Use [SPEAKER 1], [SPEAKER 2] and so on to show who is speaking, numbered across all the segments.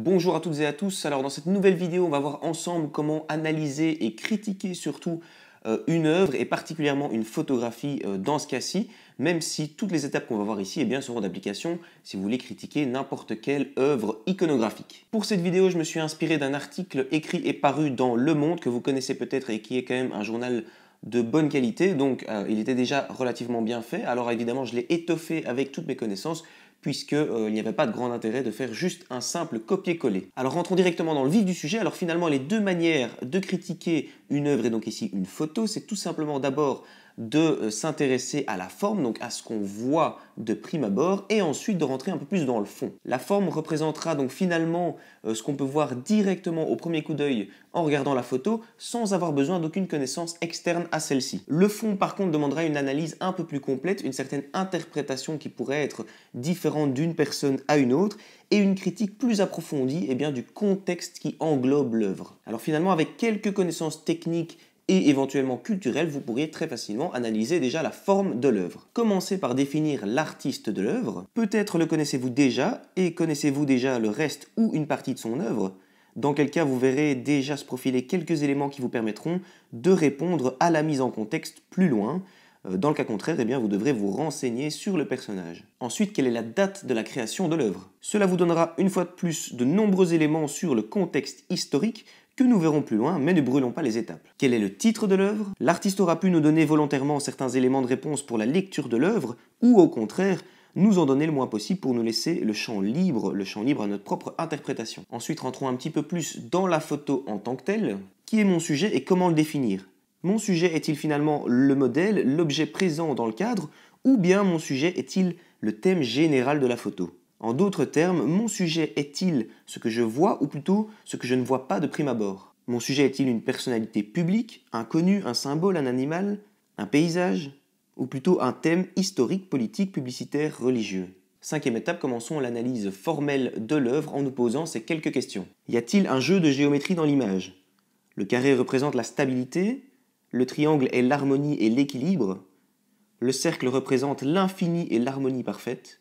[SPEAKER 1] Bonjour à toutes et à tous, alors dans cette nouvelle vidéo on va voir ensemble comment analyser et critiquer surtout euh, une œuvre et particulièrement une photographie euh, dans ce cas-ci, même si toutes les étapes qu'on va voir ici eh bien, seront d'application si vous voulez critiquer n'importe quelle œuvre iconographique. Pour cette vidéo je me suis inspiré d'un article écrit et paru dans Le Monde que vous connaissez peut-être et qui est quand même un journal de bonne qualité, donc euh, il était déjà relativement bien fait. Alors évidemment, je l'ai étoffé avec toutes mes connaissances puisqu'il euh, n'y avait pas de grand intérêt de faire juste un simple copier-coller. Alors rentrons directement dans le vif du sujet. Alors finalement, les deux manières de critiquer une œuvre, et donc ici une photo, c'est tout simplement d'abord de euh, s'intéresser à la forme, donc à ce qu'on voit de prime abord, et ensuite de rentrer un peu plus dans le fond. La forme représentera donc finalement euh, ce qu'on peut voir directement au premier coup d'œil en regardant la photo, sans avoir besoin d'aucune connaissance externe à celle-ci. Le fond, par contre, demandera une analyse un peu plus complète, une certaine interprétation qui pourrait être différente d'une personne à une autre, et une critique plus approfondie eh bien, du contexte qui englobe l'œuvre. Alors finalement, avec quelques connaissances techniques et éventuellement culturel, vous pourriez très facilement analyser déjà la forme de l'œuvre. Commencez par définir l'artiste de l'œuvre. Peut-être le connaissez-vous déjà, et connaissez-vous déjà le reste ou une partie de son œuvre dans quel cas vous verrez déjà se profiler quelques éléments qui vous permettront de répondre à la mise en contexte plus loin. Euh, dans le cas contraire, eh bien, vous devrez vous renseigner sur le personnage. Ensuite, quelle est la date de la création de l'œuvre Cela vous donnera une fois de plus de nombreux éléments sur le contexte historique que nous verrons plus loin, mais ne brûlons pas les étapes. Quel est le titre de l'œuvre L'artiste aura pu nous donner volontairement certains éléments de réponse pour la lecture de l'œuvre, ou au contraire, nous en donner le moins possible pour nous laisser le champ libre, le champ libre à notre propre interprétation. Ensuite, rentrons un petit peu plus dans la photo en tant que telle. Qui est mon sujet et comment le définir Mon sujet est-il finalement le modèle, l'objet présent dans le cadre, ou bien mon sujet est-il le thème général de la photo en d'autres termes, mon sujet est-il ce que je vois ou plutôt ce que je ne vois pas de prime abord Mon sujet est-il une personnalité publique, un connu, un symbole, un animal, un paysage Ou plutôt un thème historique, politique, publicitaire, religieux Cinquième étape, commençons l'analyse formelle de l'œuvre en nous posant ces quelques questions. Y a-t-il un jeu de géométrie dans l'image Le carré représente la stabilité, le triangle est l'harmonie et l'équilibre, le cercle représente l'infini et l'harmonie parfaite,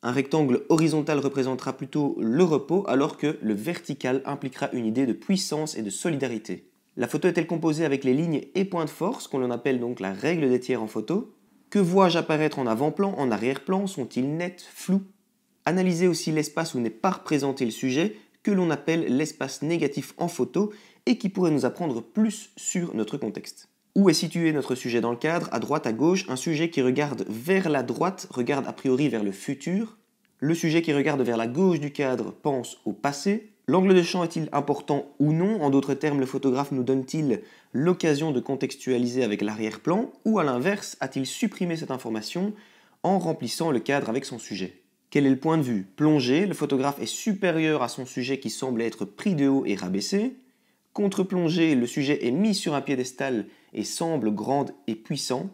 [SPEAKER 1] un rectangle horizontal représentera plutôt le repos alors que le vertical impliquera une idée de puissance et de solidarité. La photo est-elle composée avec les lignes et points de force, qu'on appelle donc la règle des tiers en photo Que vois-je apparaître en avant-plan, en arrière-plan Sont-ils nets, flous Analysez aussi l'espace où n'est pas représenté le sujet, que l'on appelle l'espace négatif en photo et qui pourrait nous apprendre plus sur notre contexte. Où est situé notre sujet dans le cadre À droite, à gauche, un sujet qui regarde vers la droite regarde a priori vers le futur. Le sujet qui regarde vers la gauche du cadre pense au passé. L'angle de champ est-il important ou non En d'autres termes, le photographe nous donne-t-il l'occasion de contextualiser avec l'arrière-plan Ou à l'inverse, a-t-il supprimé cette information en remplissant le cadre avec son sujet Quel est le point de vue Plongé, le photographe est supérieur à son sujet qui semble être pris de haut et rabaissé contre-plongée, le sujet est mis sur un piédestal et semble grand et puissant.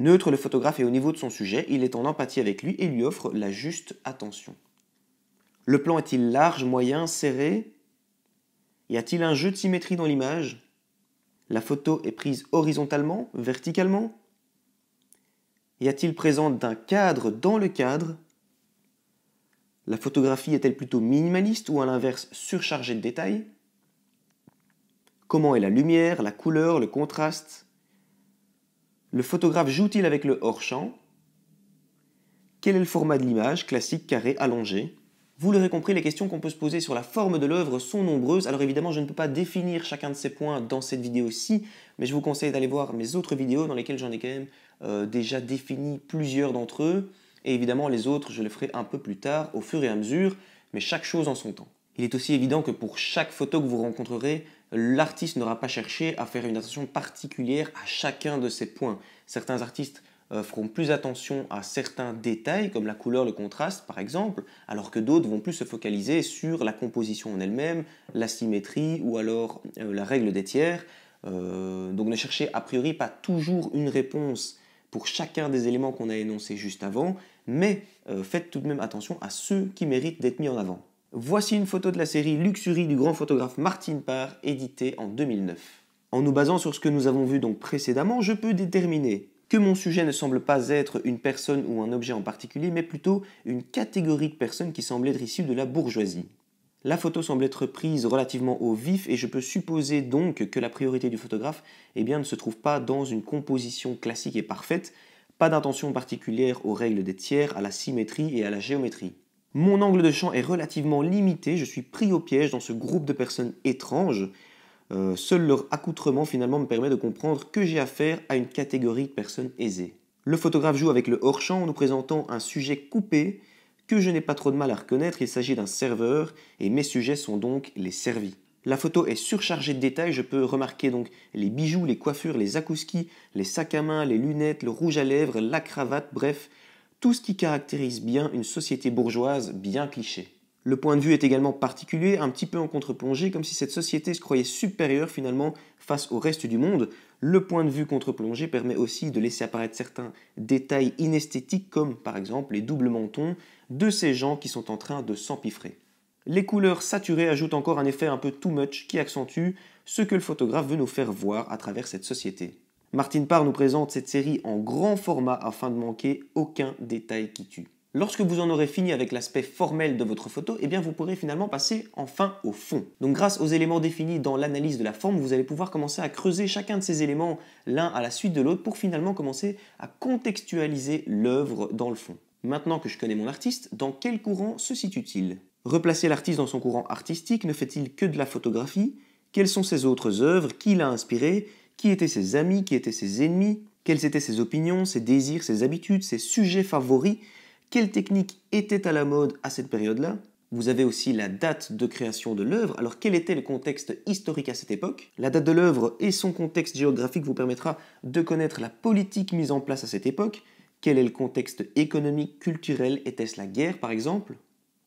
[SPEAKER 1] Neutre, le photographe est au niveau de son sujet, il est en empathie avec lui et lui offre la juste attention. Le plan est-il large, moyen, serré Y a-t-il un jeu de symétrie dans l'image La photo est prise horizontalement, verticalement Y a-t-il présente d'un cadre dans le cadre La photographie est-elle plutôt minimaliste ou à l'inverse surchargée de détails Comment est la lumière, la couleur, le contraste Le photographe joue-t-il avec le hors-champ Quel est le format de l'image, classique, carré, allongé Vous l'aurez compris, les questions qu'on peut se poser sur la forme de l'œuvre sont nombreuses. Alors évidemment, je ne peux pas définir chacun de ces points dans cette vidéo-ci, mais je vous conseille d'aller voir mes autres vidéos dans lesquelles j'en ai quand même euh, déjà défini plusieurs d'entre eux. Et évidemment, les autres, je les ferai un peu plus tard, au fur et à mesure, mais chaque chose en son temps. Il est aussi évident que pour chaque photo que vous rencontrerez, l'artiste n'aura pas cherché à faire une attention particulière à chacun de ces points. Certains artistes euh, feront plus attention à certains détails, comme la couleur, le contraste par exemple, alors que d'autres vont plus se focaliser sur la composition en elle-même, la symétrie ou alors euh, la règle des tiers. Euh, donc ne cherchez a priori pas toujours une réponse pour chacun des éléments qu'on a énoncés juste avant, mais faites tout de même attention à ceux qui méritent d'être mis en avant. Voici une photo de la série Luxury du grand photographe Martin Parr, éditée en 2009. En nous basant sur ce que nous avons vu donc précédemment, je peux déterminer que mon sujet ne semble pas être une personne ou un objet en particulier, mais plutôt une catégorie de personnes qui semble être issues de la bourgeoisie. La photo semble être prise relativement au vif et je peux supposer donc que la priorité du photographe eh bien, ne se trouve pas dans une composition classique et parfaite, pas d'intention particulière aux règles des tiers, à la symétrie et à la géométrie. Mon angle de champ est relativement limité, je suis pris au piège dans ce groupe de personnes étranges. Euh, seul leur accoutrement finalement me permet de comprendre que j'ai affaire à une catégorie de personnes aisées. Le photographe joue avec le hors-champ en nous présentant un sujet coupé que je n'ai pas trop de mal à reconnaître, il s'agit d'un serveur et mes sujets sont donc les servis. La photo est surchargée de détails, je peux remarquer donc les bijoux, les coiffures, les akouskis, les sacs à main, les lunettes, le rouge à lèvres, la cravate, bref, tout ce qui caractérise bien une société bourgeoise bien cliché. Le point de vue est également particulier, un petit peu en contre-plongée, comme si cette société se croyait supérieure finalement face au reste du monde. Le point de vue contre-plongée permet aussi de laisser apparaître certains détails inesthétiques, comme par exemple les doubles mentons de ces gens qui sont en train de s'empiffrer. Les couleurs saturées ajoutent encore un effet un peu too much qui accentue ce que le photographe veut nous faire voir à travers cette société. Martine Parr nous présente cette série en grand format afin de manquer aucun détail qui tue. Lorsque vous en aurez fini avec l'aspect formel de votre photo, eh bien vous pourrez finalement passer enfin au fond. Donc grâce aux éléments définis dans l'analyse de la forme, vous allez pouvoir commencer à creuser chacun de ces éléments l'un à la suite de l'autre pour finalement commencer à contextualiser l'œuvre dans le fond. Maintenant que je connais mon artiste, dans quel courant se situe-t-il Replacer l'artiste dans son courant artistique ne fait-il que de la photographie Quelles sont ses autres œuvres Qui l'a inspiré qui étaient ses amis, qui étaient ses ennemis, quelles étaient ses opinions, ses désirs, ses habitudes, ses sujets favoris, quelles techniques étaient à la mode à cette période-là. Vous avez aussi la date de création de l'œuvre. Alors quel était le contexte historique à cette époque La date de l'œuvre et son contexte géographique vous permettra de connaître la politique mise en place à cette époque. Quel est le contexte économique, culturel Était-ce la guerre par exemple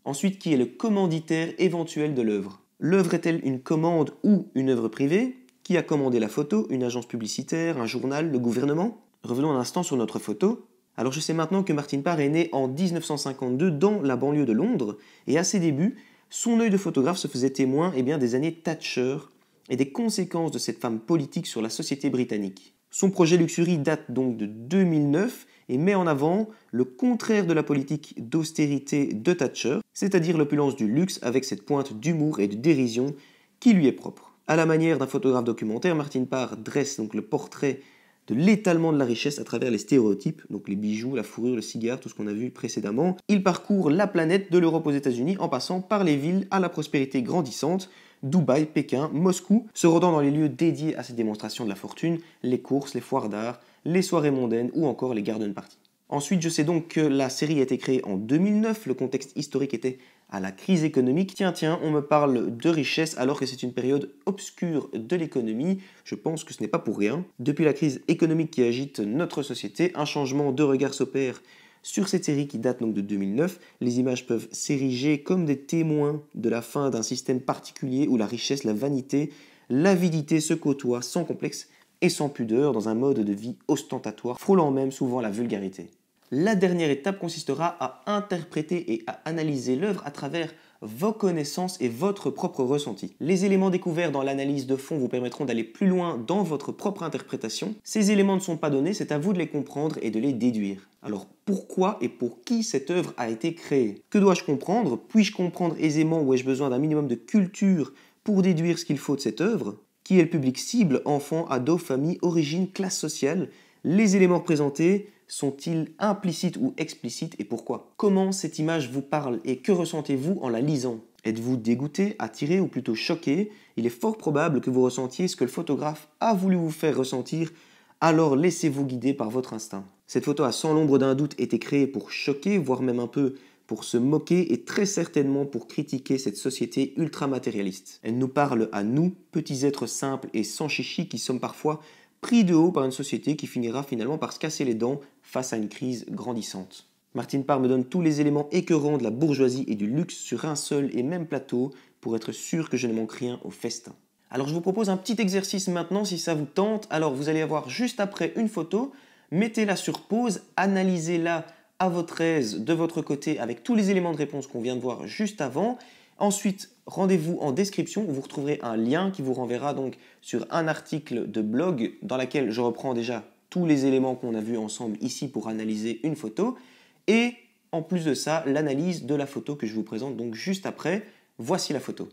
[SPEAKER 1] Ensuite, qui est le commanditaire éventuel de l'œuvre L'œuvre est-elle une commande ou une œuvre privée qui a commandé la photo Une agence publicitaire Un journal Le gouvernement Revenons un instant sur notre photo. Alors je sais maintenant que Martine Parr est née en 1952 dans la banlieue de Londres, et à ses débuts, son œil de photographe se faisait témoin et eh bien, des années Thatcher et des conséquences de cette femme politique sur la société britannique. Son projet Luxury date donc de 2009 et met en avant le contraire de la politique d'austérité de Thatcher, c'est-à-dire l'opulence du luxe avec cette pointe d'humour et de dérision qui lui est propre. À la manière d'un photographe documentaire, Martine Parr dresse donc le portrait de l'étalement de la richesse à travers les stéréotypes, donc les bijoux, la fourrure, le cigare, tout ce qu'on a vu précédemment. Il parcourt la planète de l'Europe aux États-Unis en passant par les villes à la prospérité grandissante, Dubaï, Pékin, Moscou, se rendant dans les lieux dédiés à ces démonstrations de la fortune, les courses, les foires d'art, les soirées mondaines ou encore les garden parties. Ensuite, je sais donc que la série a été créée en 2009, le contexte historique était à la crise économique. Tiens, tiens, on me parle de richesse alors que c'est une période obscure de l'économie. Je pense que ce n'est pas pour rien. Depuis la crise économique qui agite notre société, un changement de regard s'opère sur cette série qui date donc de 2009, les images peuvent s'ériger comme des témoins de la fin d'un système particulier où la richesse, la vanité, l'avidité se côtoient sans complexe et sans pudeur dans un mode de vie ostentatoire, frôlant même souvent la vulgarité. La dernière étape consistera à interpréter et à analyser l'œuvre à travers vos connaissances et votre propre ressenti. Les éléments découverts dans l'analyse de fond vous permettront d'aller plus loin dans votre propre interprétation. Ces éléments ne sont pas donnés, c'est à vous de les comprendre et de les déduire. Alors pourquoi et pour qui cette œuvre a été créée Que dois-je comprendre Puis-je comprendre aisément ou ai-je besoin d'un minimum de culture pour déduire ce qu'il faut de cette œuvre Qui est le public cible Enfants, ados, familles, origine, classe sociale Les éléments représentés sont-ils implicites ou explicites et pourquoi Comment cette image vous parle et que ressentez-vous en la lisant Êtes-vous dégoûté, attiré ou plutôt choqué Il est fort probable que vous ressentiez ce que le photographe a voulu vous faire ressentir, alors laissez-vous guider par votre instinct. Cette photo a sans l'ombre d'un doute été créée pour choquer, voire même un peu pour se moquer et très certainement pour critiquer cette société ultra-matérialiste. Elle nous parle à nous, petits êtres simples et sans chichi qui sommes parfois pris de haut par une société qui finira finalement par se casser les dents face à une crise grandissante. Martine Parr me donne tous les éléments écœurants de la bourgeoisie et du luxe sur un seul et même plateau pour être sûr que je ne manque rien au festin. Alors je vous propose un petit exercice maintenant si ça vous tente. Alors vous allez avoir juste après une photo, mettez-la sur pause, analysez-la à votre aise de votre côté avec tous les éléments de réponse qu'on vient de voir juste avant. Ensuite, rendez-vous en description où vous retrouverez un lien qui vous renverra donc sur un article de blog dans lequel je reprends déjà les éléments qu'on a vus ensemble ici pour analyser une photo. Et en plus de ça, l'analyse de la photo que je vous présente donc juste après. Voici la photo.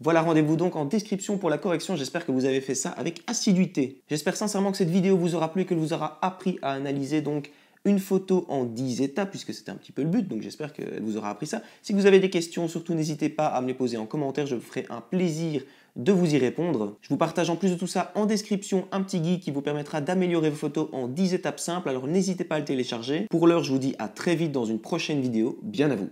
[SPEAKER 1] Voilà, rendez-vous donc en description pour la correction. J'espère que vous avez fait ça avec assiduité. J'espère sincèrement que cette vidéo vous aura plu et qu'elle vous aura appris à analyser donc une photo en 10 étapes, puisque c'était un petit peu le but, donc j'espère qu'elle vous aura appris ça. Si vous avez des questions, surtout n'hésitez pas à me les poser en commentaire, je vous ferai un plaisir de vous y répondre. Je vous partage en plus de tout ça en description un petit guide qui vous permettra d'améliorer vos photos en 10 étapes simples, alors n'hésitez pas à le télécharger. Pour l'heure, je vous dis à très vite dans une prochaine vidéo, bien à vous.